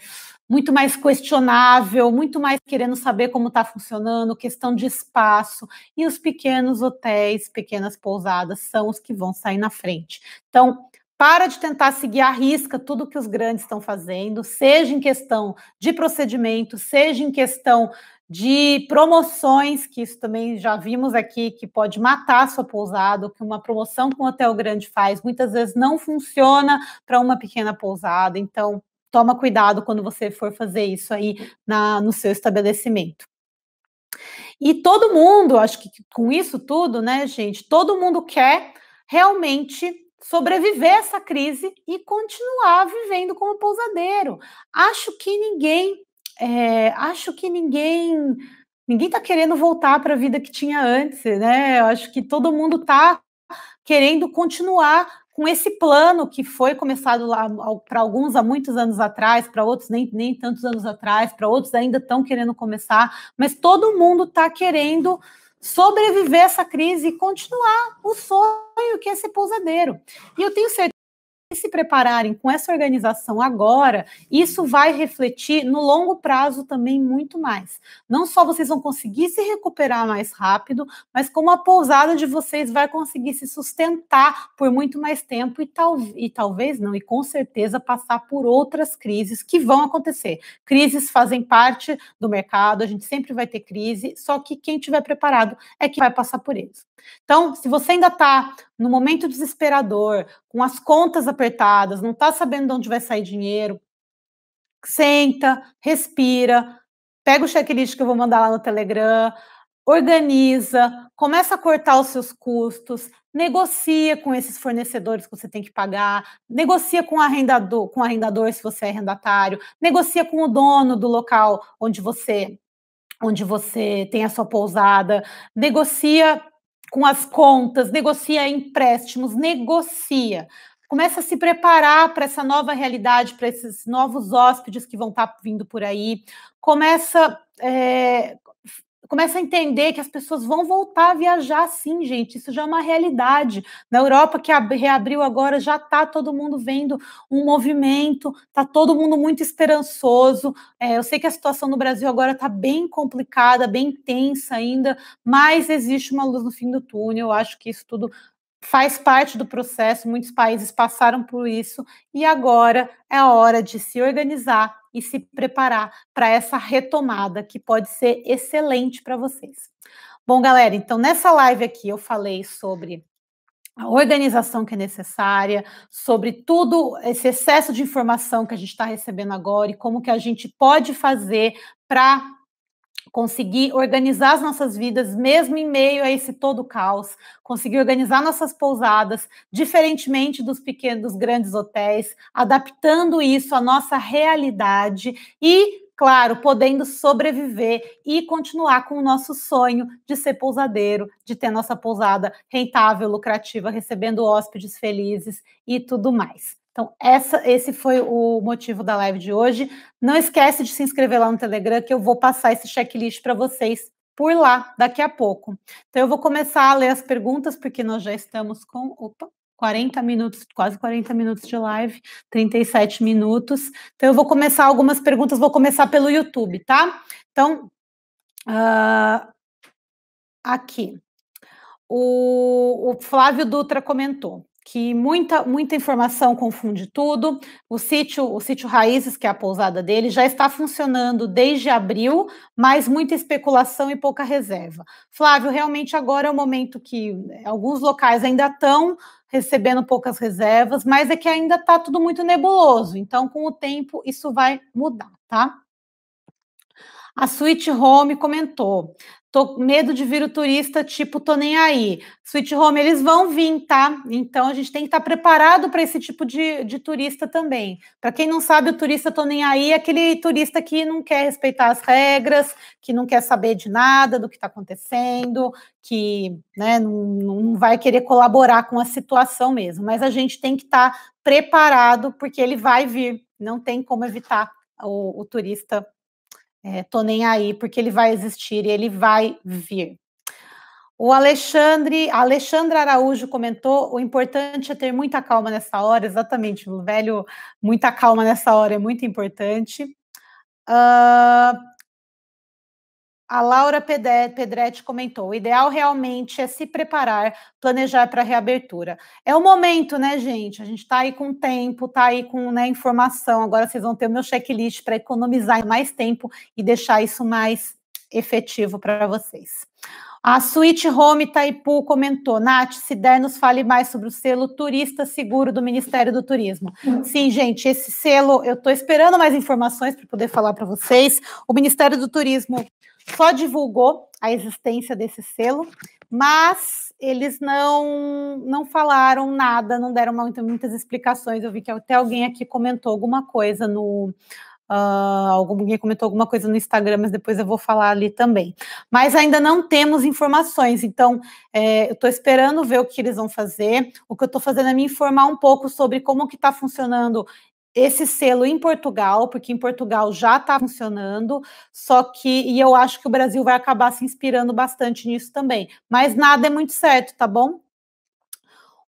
muito mais questionável, muito mais querendo saber como está funcionando, questão de espaço. E os pequenos hotéis, pequenas pousadas são os que vão sair na frente. Então, para de tentar seguir à risca tudo que os grandes estão fazendo, seja em questão de procedimento, seja em questão de promoções, que isso também já vimos aqui, que pode matar a sua pousada, que uma promoção que um hotel grande faz, muitas vezes não funciona para uma pequena pousada. Então, toma cuidado quando você for fazer isso aí na, no seu estabelecimento. E todo mundo, acho que com isso tudo, né, gente, todo mundo quer realmente sobreviver a essa crise e continuar vivendo como pousadeiro. Acho que ninguém é, acho que ninguém ninguém está querendo voltar para a vida que tinha antes, né? Eu acho que todo mundo está querendo continuar com esse plano que foi começado lá para alguns há muitos anos atrás, para outros nem, nem tantos anos atrás, para outros ainda estão querendo começar, mas todo mundo está querendo sobreviver essa crise e continuar o sonho que é ser pousadeiro. E eu tenho certeza se prepararem com essa organização agora, isso vai refletir no longo prazo também muito mais. Não só vocês vão conseguir se recuperar mais rápido, mas como a pousada de vocês vai conseguir se sustentar por muito mais tempo e, tal, e talvez não, e com certeza passar por outras crises que vão acontecer. Crises fazem parte do mercado, a gente sempre vai ter crise, só que quem tiver preparado é que vai passar por eles. Então, se você ainda está no momento desesperador, com as contas apertadas, não está sabendo de onde vai sair dinheiro, senta, respira, pega o checklist que eu vou mandar lá no Telegram, organiza, começa a cortar os seus custos, negocia com esses fornecedores que você tem que pagar, negocia com o arrendador, com o arrendador se você é arrendatário, negocia com o dono do local onde você onde você tem a sua pousada, negocia com as contas, negocia empréstimos, negocia. Começa a se preparar para essa nova realidade, para esses novos hóspedes que vão estar tá vindo por aí. Começa é, começa a entender que as pessoas vão voltar a viajar sim, gente. Isso já é uma realidade. Na Europa, que reabriu agora, já está todo mundo vendo um movimento, está todo mundo muito esperançoso. É, eu sei que a situação no Brasil agora está bem complicada, bem tensa ainda, mas existe uma luz no fim do túnel. Eu acho que isso tudo faz parte do processo, muitos países passaram por isso e agora é a hora de se organizar e se preparar para essa retomada que pode ser excelente para vocês. Bom, galera, então nessa live aqui eu falei sobre a organização que é necessária, sobre tudo esse excesso de informação que a gente está recebendo agora e como que a gente pode fazer para conseguir organizar as nossas vidas, mesmo em meio a esse todo caos, conseguir organizar nossas pousadas, diferentemente dos pequenos, grandes hotéis, adaptando isso à nossa realidade e claro, podendo sobreviver e continuar com o nosso sonho de ser pousadeiro, de ter nossa pousada rentável, lucrativa, recebendo hóspedes felizes e tudo mais. Então, essa, esse foi o motivo da live de hoje. Não esquece de se inscrever lá no Telegram, que eu vou passar esse checklist para vocês por lá daqui a pouco. Então, eu vou começar a ler as perguntas, porque nós já estamos com. Opa! 40 minutos, quase 40 minutos de live, 37 minutos. Então, eu vou começar algumas perguntas, vou começar pelo YouTube, tá? Então, uh, aqui. O, o Flávio Dutra comentou que muita, muita informação confunde tudo. O sítio, o sítio Raízes, que é a pousada dele, já está funcionando desde abril, mas muita especulação e pouca reserva. Flávio, realmente agora é o momento que né, alguns locais ainda estão recebendo poucas reservas, mas é que ainda está tudo muito nebuloso. Então, com o tempo, isso vai mudar, tá? A Suite Home comentou: Tô medo de vir o turista, tipo, tô nem aí. Sweet home, eles vão vir, tá? Então a gente tem que estar tá preparado para esse tipo de, de turista também. Para quem não sabe, o turista tô nem aí é aquele turista que não quer respeitar as regras, que não quer saber de nada do que está acontecendo, que né, não, não vai querer colaborar com a situação mesmo. Mas a gente tem que estar tá preparado, porque ele vai vir, não tem como evitar o, o turista é, tô nem aí, porque ele vai existir e ele vai vir. O Alexandre, Alexandre Araújo comentou: o importante é ter muita calma nessa hora, exatamente, o velho, muita calma nessa hora é muito importante. Uh, a Laura Pedretti comentou: o ideal realmente é se preparar, planejar para a reabertura. É o momento, né, gente? A gente está aí com tempo, está aí com né, informação. Agora vocês vão ter o meu checklist para economizar mais tempo e deixar isso mais efetivo para vocês. A Suite Home Itaipu comentou: Nath, se der, nos fale mais sobre o selo Turista Seguro do Ministério do Turismo. Sim, gente, esse selo, eu estou esperando mais informações para poder falar para vocês. O Ministério do Turismo só divulgou a existência desse selo, mas eles não não falaram nada, não deram muito, muitas explicações. Eu vi que até alguém aqui comentou alguma coisa no Uh, alguém comentou alguma coisa no Instagram, mas depois eu vou falar ali também. Mas ainda não temos informações, então é, eu estou esperando ver o que eles vão fazer. O que eu estou fazendo é me informar um pouco sobre como que está funcionando esse selo em Portugal, porque em Portugal já está funcionando, só que e eu acho que o Brasil vai acabar se inspirando bastante nisso também. Mas nada é muito certo, tá bom?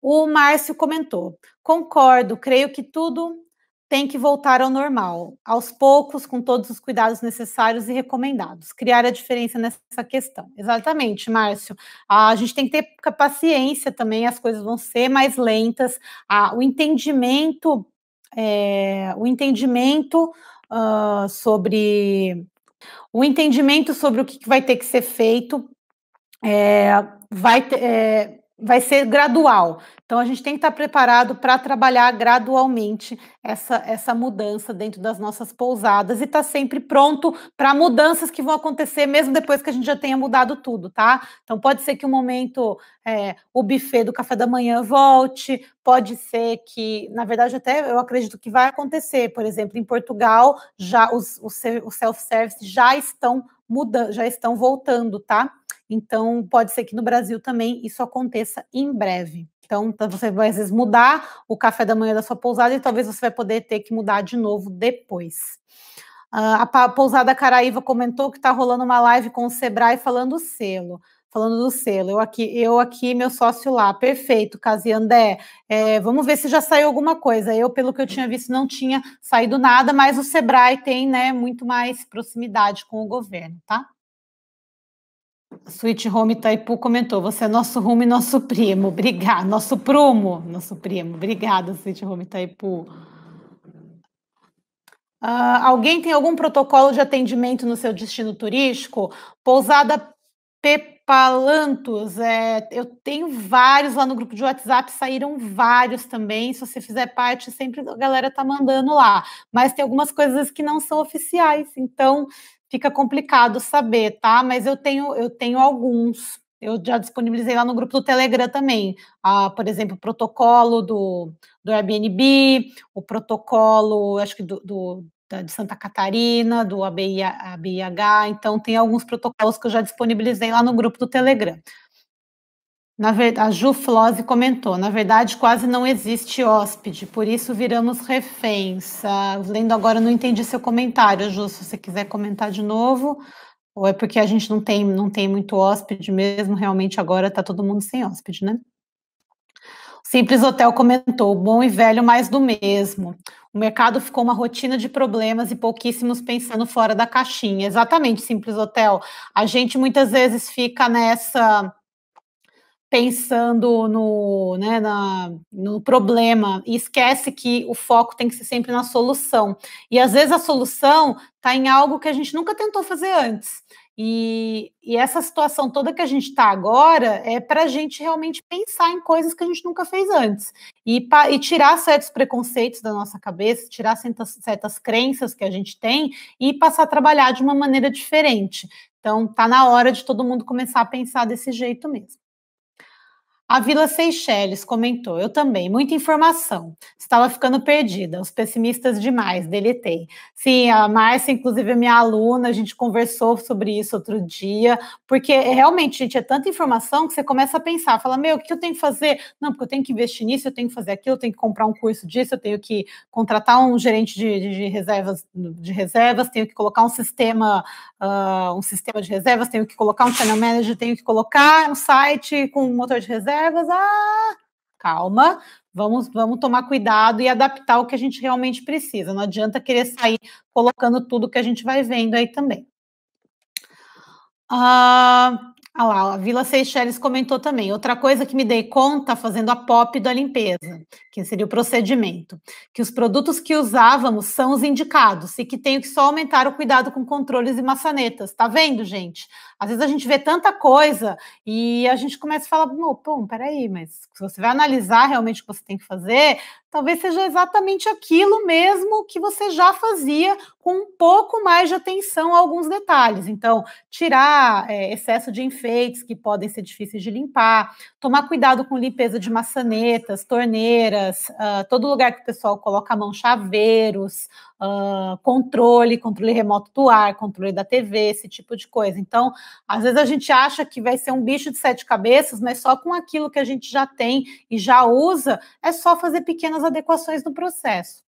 O Márcio comentou: concordo, creio que tudo tem que voltar ao normal, aos poucos, com todos os cuidados necessários e recomendados. Criar a diferença nessa questão. Exatamente, Márcio. A gente tem que ter paciência também, as coisas vão ser mais lentas, o entendimento é, o entendimento uh, sobre o entendimento sobre o que vai ter que ser feito é, vai é, vai ser gradual. Então a gente tem que estar preparado para trabalhar gradualmente essa, essa mudança dentro das nossas pousadas e estar tá sempre pronto para mudanças que vão acontecer mesmo depois que a gente já tenha mudado tudo, tá? Então pode ser que o um momento é, o buffet do café da manhã volte, pode ser que, na verdade, até eu acredito que vai acontecer. Por exemplo, em Portugal já os, os, os self-service já estão mudando, já estão voltando, tá? Então, pode ser que no Brasil também isso aconteça em breve. Então, você vai às vezes mudar o café da manhã da sua pousada e talvez você vai poder ter que mudar de novo depois. Uh, a pousada Caraíva comentou que está rolando uma live com o Sebrae falando selo falando do selo. Eu aqui, eu aqui, meu sócio lá, perfeito, Casiandé. É, vamos ver se já saiu alguma coisa. Eu, pelo que eu tinha visto, não tinha saído nada, mas o Sebrae tem né, muito mais proximidade com o governo, tá? Sweet Home Itaipu comentou: você é nosso rumo e nosso primo. Obrigado. Nosso prumo, nosso primo. Obrigada, Sweet Home Itaipu. Uh, ah, alguém tem algum protocolo de atendimento no seu destino turístico? Pousada Pepalantos, é, eu tenho vários lá no grupo de WhatsApp, saíram vários também. Se você fizer parte, sempre a galera tá mandando lá. Mas tem algumas coisas que não são oficiais. Então, fica complicado saber, tá? Mas eu tenho, eu tenho alguns. Eu já disponibilizei lá no grupo do Telegram também. Ah, por exemplo, o protocolo do, do Airbnb, o protocolo, acho que do, do da, de Santa Catarina, do ABI, ABIH. Então, tem alguns protocolos que eu já disponibilizei lá no grupo do Telegram. Na verdade, a Ju Flose comentou, na verdade quase não existe hóspede, por isso viramos reféns. Ah, lendo agora, não entendi seu comentário, Ju, se você quiser comentar de novo, ou é porque a gente não tem, não tem muito hóspede mesmo, realmente agora está todo mundo sem hóspede, né? Simples Hotel comentou, bom e velho mais do mesmo. O mercado ficou uma rotina de problemas e pouquíssimos pensando fora da caixinha. Exatamente, Simples Hotel. A gente muitas vezes fica nessa pensando no, né, na, no problema e esquece que o foco tem que ser sempre na solução. E às vezes a solução está em algo que a gente nunca tentou fazer antes. E, e essa situação toda que a gente está agora é para a gente realmente pensar em coisas que a gente nunca fez antes e, pa, e tirar certos preconceitos da nossa cabeça, tirar certas, certas crenças que a gente tem e passar a trabalhar de uma maneira diferente. Então, está na hora de todo mundo começar a pensar desse jeito mesmo. A Vila Seychelles comentou, eu também, muita informação. Estava ficando perdida, os pessimistas demais, deletei. Sim, a Márcia, inclusive, é minha aluna, a gente conversou sobre isso outro dia, porque realmente, gente, é tanta informação que você começa a pensar, fala, meu, o que eu tenho que fazer? Não, porque eu tenho que investir nisso, eu tenho que fazer aquilo, eu tenho que comprar um curso disso, eu tenho que contratar um gerente de, de, de reservas, de reservas, tenho que colocar um sistema, uh, um sistema de reservas, tenho que colocar um channel manager, tenho que colocar um site com um motor de reservas reservas, ah, calma, vamos, vamos tomar cuidado e adaptar o que a gente realmente precisa. Não adianta querer sair colocando tudo que a gente vai vendo aí também. Ah, lá, a Vila Seychelles comentou também. Outra coisa que me dei conta fazendo a pop da limpeza, que seria o procedimento, que os produtos que usávamos são os indicados e que tenho que só aumentar o cuidado com controles e maçanetas. Tá vendo, gente? Às vezes a gente vê tanta coisa e a gente começa a falar, pô, peraí, mas se você vai analisar realmente o que você tem que fazer, talvez seja exatamente aquilo mesmo que você já fazia com um pouco mais de atenção a alguns detalhes. Então, tirar é, excesso de enfeites que podem ser difíceis de limpar, tomar cuidado com limpeza de maçanetas, torneiras, uh, todo lugar que o pessoal coloca a mão, chaveiros, uh, controle, controle remoto do ar, controle da TV, esse tipo de coisa. Então, às vezes a gente acha que vai ser um bicho de sete cabeças, mas só com aquilo que a gente já tem e já usa, é só fazer pequenas adequações no processo.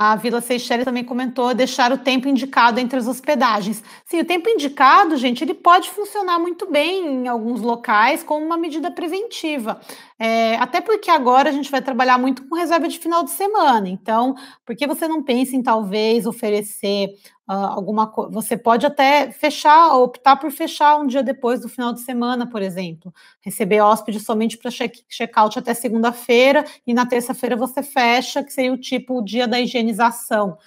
A Vila Seixeira também comentou deixar o tempo indicado entre as hospedagens. Sim, o tempo indicado, gente, ele pode funcionar muito bem em alguns locais como uma medida preventiva. É, até porque agora a gente vai trabalhar muito com reserva de final de semana. Então, por que você não pensa em talvez oferecer ah, alguma coisa. Você pode até fechar, optar por fechar um dia depois do final de semana, por exemplo. Receber hóspede somente para check-out check até segunda-feira e na terça-feira você fecha, que seria o tipo o dia da higienização.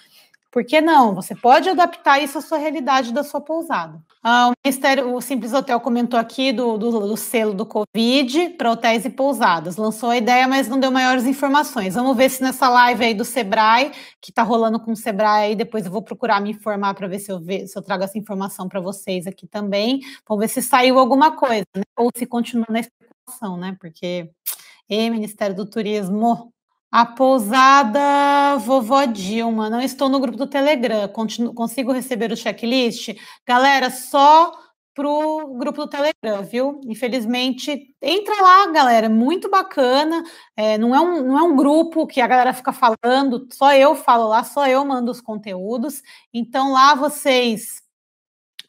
Por que não? Você pode adaptar isso à sua realidade da sua pousada. Ah, o Ministério, o Simples Hotel comentou aqui do, do, do selo do Covid para hotéis e pousadas. Lançou a ideia, mas não deu maiores informações. Vamos ver se nessa live aí do Sebrae, que está rolando com o Sebrae aí, depois eu vou procurar me informar para ver se eu, se eu trago essa informação para vocês aqui também. Vamos ver se saiu alguma coisa, né? Ou se continua na especulação, né? Porque, e eh, Ministério do Turismo, a pousada Vovó Dilma. Não estou no grupo do Telegram. Continuo, consigo receber o checklist? Galera, só para o grupo do Telegram, viu? Infelizmente, entra lá, galera, muito bacana. É, não, é um, não é um grupo que a galera fica falando, só eu falo lá, só eu mando os conteúdos. Então lá vocês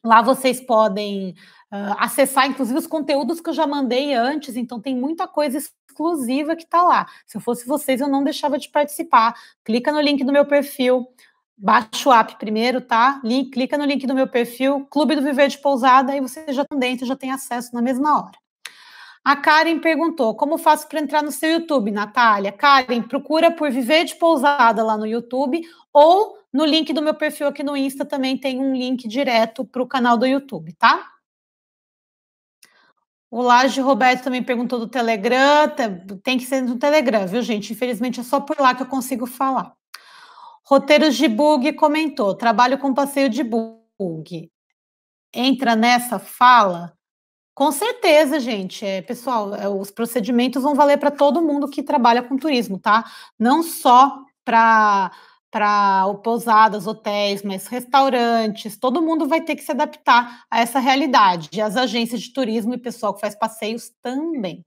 lá vocês podem uh, acessar, inclusive, os conteúdos que eu já mandei antes, então tem muita coisa exclusiva que está lá. Se eu fosse vocês, eu não deixava de participar. Clica no link do meu perfil, baixa o app primeiro, tá? Link, clica no link do meu perfil, Clube do Viver de Pousada, e vocês já estão tá dentro, já tem acesso na mesma hora. A Karen perguntou: como faço para entrar no seu YouTube, Natália? Karen, procura por Viver de Pousada lá no YouTube ou no link do meu perfil aqui no Insta também tem um link direto para o canal do YouTube, tá? O Laje Roberto também perguntou do Telegram. Tem que ser no Telegram, viu, gente? Infelizmente é só por lá que eu consigo falar. Roteiros de bug comentou: trabalho com passeio de bug. Entra nessa fala? Com certeza, gente. É, pessoal, é, os procedimentos vão valer para todo mundo que trabalha com turismo, tá? Não só para para pousadas, hotéis, mas restaurantes, todo mundo vai ter que se adaptar a essa realidade. As agências de turismo e pessoal que faz passeios também.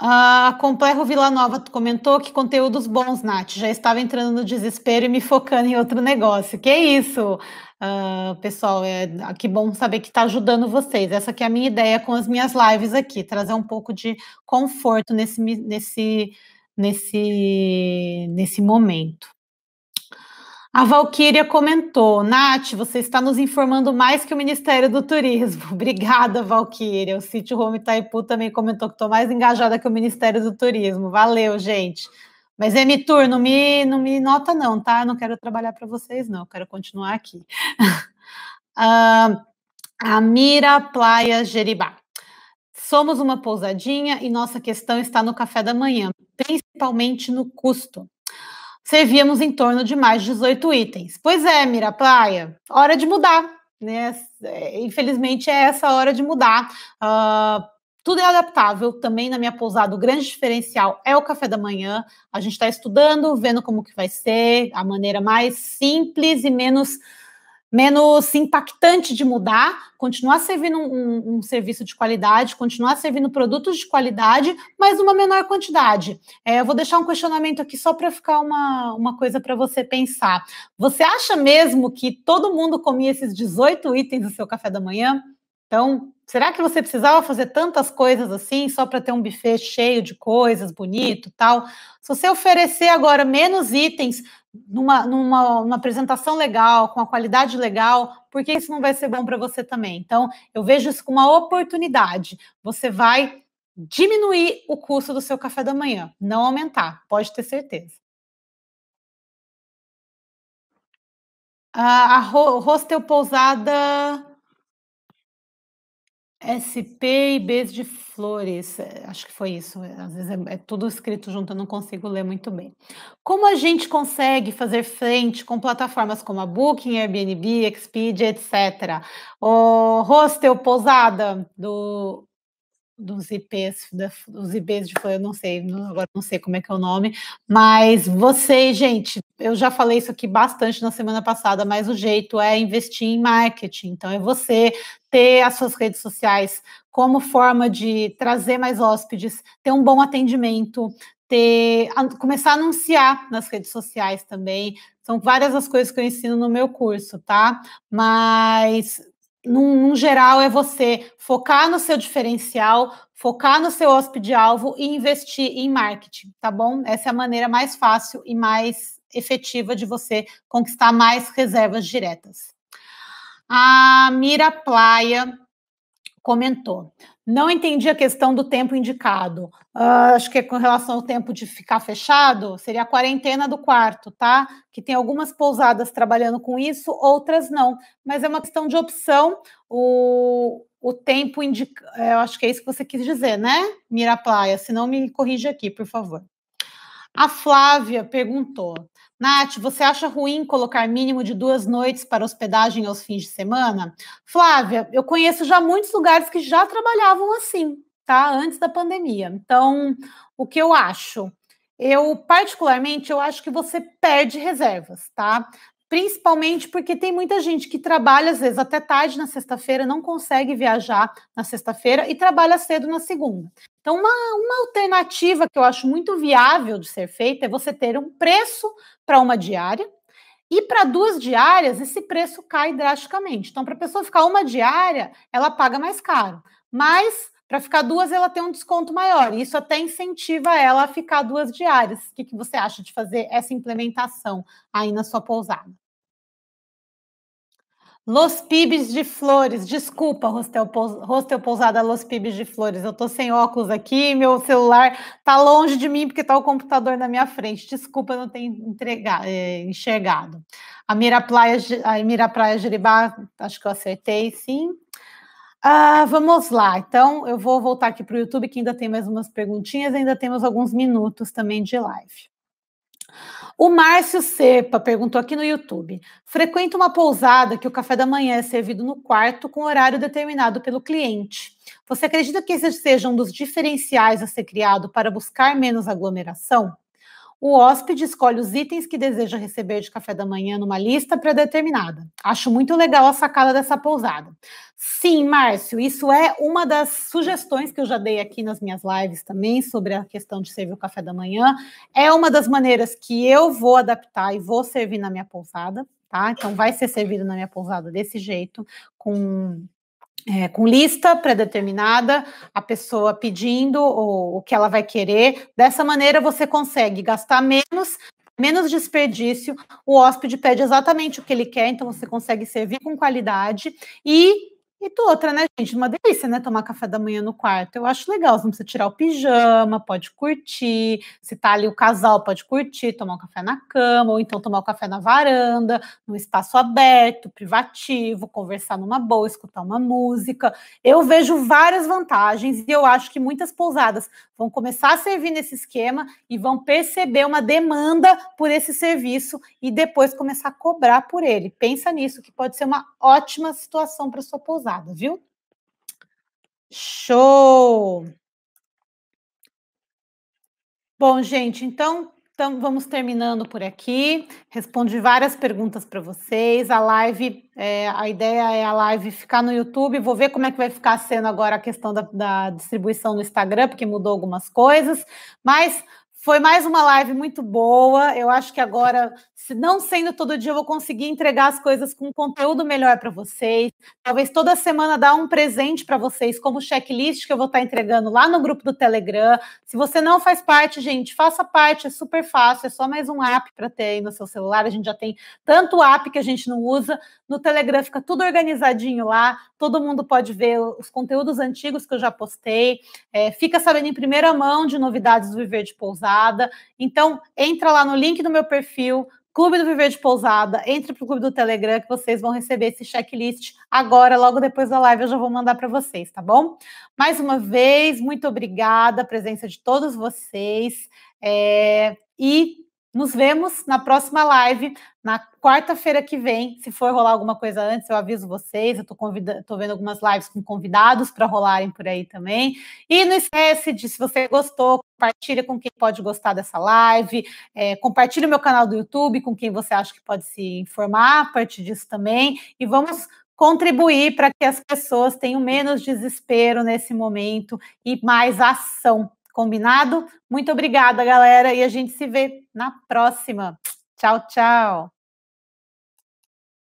A Complerro Vila Nova comentou que conteúdos bons, Nath. Já estava entrando no desespero e me focando em outro negócio. Que isso, uh, pessoal. É, ah, que bom saber que está ajudando vocês. Essa que é a minha ideia com as minhas lives aqui. Trazer um pouco de conforto nesse, nesse, nesse, nesse momento. A Valquíria comentou, Nath, você está nos informando mais que o Ministério do Turismo. Obrigada, Valquíria. O Sítio Home Itaipu também comentou que estou mais engajada que o Ministério do Turismo. Valeu, gente. Mas Emitur, não me, não me nota não, tá? Não quero trabalhar para vocês, não. Quero continuar aqui. uh, ah, a Mira Playa Jeribá. Somos uma pousadinha e nossa questão está no café da manhã, principalmente no custo servíamos em torno de mais de 18 itens. Pois é, Miraplaia, hora de mudar. Né? É, infelizmente, é essa hora de mudar. Uh, tudo é adaptável. Também na minha pousada, o grande diferencial é o café da manhã. A gente está estudando, vendo como que vai ser, a maneira mais simples e menos menos impactante de mudar, continuar servindo um, um, um, serviço de qualidade, continuar servindo produtos de qualidade, mas uma menor quantidade. É, eu vou deixar um questionamento aqui só para ficar uma, uma coisa para você pensar. Você acha mesmo que todo mundo comia esses 18 itens do seu café da manhã? Então, será que você precisava fazer tantas coisas assim só para ter um buffet cheio de coisas, bonito, tal? Se você oferecer agora menos itens, numa, numa, numa apresentação legal, com a qualidade legal, porque isso não vai ser bom para você também. Então, eu vejo isso como uma oportunidade. Você vai diminuir o custo do seu café da manhã, não aumentar, pode ter certeza. a ah, hostel pousada SP e Bs de flores, é, acho que foi isso. É, às vezes é, é, tudo escrito junto, eu não consigo ler muito bem. Como a gente consegue fazer frente com plataformas como a Booking, Airbnb, Expedia, etc. O hostel pousada do dos IPs, da, dos IPs de eu não sei, agora não sei como é que é o nome, mas vocês, gente, eu já falei isso aqui bastante na semana passada, mas o jeito é investir em marketing. Então é você ter as suas redes sociais como forma de trazer mais hóspedes, ter um bom atendimento, ter a, começar a anunciar nas redes sociais também. São várias as coisas que eu ensino no meu curso, tá? Mas num, num, geral, é você focar no seu diferencial, focar no seu hóspede-alvo e investir em marketing, tá bom? Essa é a maneira mais fácil e mais efetiva de você conquistar mais reservas diretas. A Mira Playa comentou: não entendi a questão do tempo indicado. Uh, acho que é com relação ao tempo de ficar fechado, seria a quarentena do quarto, tá? Que tem algumas pousadas trabalhando com isso, outras não. Mas é uma questão de opção. O, o tempo indicado. É, eu acho que é isso que você quis dizer, né, Miraplaia? Se não, me corrija aqui, por favor. A Flávia perguntou: Nath, você acha ruim colocar mínimo de duas noites para hospedagem aos fins de semana? Flávia, eu conheço já muitos lugares que já trabalhavam assim, tá? Antes da pandemia. Então, o que eu acho? Eu, particularmente, eu acho que você perde reservas, tá? principalmente porque tem muita gente que trabalha às vezes até tarde na sexta-feira, não consegue viajar na sexta-feira e trabalha cedo na segunda. Então, uma, uma alternativa que eu acho muito viável de ser feita é você ter um preço para uma diária. E para duas diárias, esse preço cai drasticamente. Então, para a pessoa ficar uma diária, ela paga mais caro. Mas, para ficar duas, ela tem um desconto maior. Isso até incentiva ela a ficar duas diárias. O que, que você acha de fazer essa implementação aí na sua pousada? Los Pibes de Flores, desculpa, Hostel, Hostel Pousada Los Pibes de Flores, eu estou sem óculos aqui, meu celular está longe de mim porque está o computador na minha frente, desculpa não ter é, enxergado. A Mira, a Mira Praia Jiribá, acho que eu acertei, sim. Ah, vamos lá, então eu vou voltar aqui para o YouTube que ainda tem mais umas perguntinhas, ainda temos alguns minutos também de live. O Márcio Cepa perguntou aqui no YouTube: frequenta uma pousada que o café da manhã é servido no quarto com horário determinado pelo cliente. Você acredita que esse seja um dos diferenciais a ser criado para buscar menos aglomeração? o hóspede escolhe os itens que deseja receber de café da manhã numa lista pré-determinada. Acho muito legal a sacada dessa pousada. Sim, Márcio, isso é uma das sugestões que eu já dei aqui nas minhas lives também sobre a questão de servir o café da manhã. É uma das maneiras que eu vou adaptar e vou servir na minha pousada, tá? Então vai ser servido na minha pousada desse jeito, com é, com lista pré-determinada, a pessoa pedindo o, o que ela vai querer. Dessa maneira, você consegue gastar menos, menos desperdício. O hóspede pede exatamente o que ele quer, então você consegue servir com qualidade e e tu outra, né, gente? Uma delícia, né? Tomar café da manhã no quarto. Eu acho legal. Você não precisa tirar o pijama, pode curtir. Se tá ali o casal, pode curtir, tomar um café na cama, ou então tomar o um café na varanda, num espaço aberto, privativo, conversar numa boa, escutar uma música. Eu vejo várias vantagens e eu acho que muitas pousadas vão começar a servir nesse esquema e vão perceber uma demanda por esse serviço e depois começar a cobrar por ele. Pensa nisso, que pode ser uma ótima situação para sua pousada aprovada, viu? Show! Bom, gente, então, então vamos terminando por aqui. Respondi várias perguntas para vocês. A live, é, a ideia é a live ficar no YouTube. Vou ver como é que vai ficar sendo agora a questão da, da distribuição no Instagram, porque mudou algumas coisas. Mas foi mais uma live muito boa. Eu acho que agora se não sendo todo dia, eu vou conseguir entregar as coisas com um conteúdo melhor para vocês. Talvez toda semana dar um presente para vocês, como checklist que eu vou estar tá entregando lá no grupo do Telegram. Se você não faz parte, gente, faça parte, é super fácil, é só mais um app para ter aí no seu celular. A gente já tem tanto app que a gente não usa. No Telegram fica tudo organizadinho lá, todo mundo pode ver os conteúdos antigos que eu já postei. É, fica sabendo em primeira mão de novidades do Viver de Pousada. Então, entra lá no link do meu perfil Clube do Viver de Pousada, entre para o Clube do Telegram que vocês vão receber esse checklist agora, logo depois da live eu já vou mandar para vocês, tá bom? Mais uma vez, muito obrigada a presença de todos vocês é... e nos vemos na próxima live, na quarta-feira que vem. Se for rolar alguma coisa antes, eu aviso vocês. Eu tô, convida... tô vendo algumas lives com convidados para rolarem por aí também. E não esquece de, se você gostou, compartilha com quem pode gostar dessa live. É, compartilha o meu canal do YouTube com quem você acha que pode se informar a partir disso também. E vamos contribuir para que as pessoas tenham menos desespero nesse momento e mais ação. Combinado? Muito obrigada, galera, e a gente se vê na próxima. Tchau, tchau.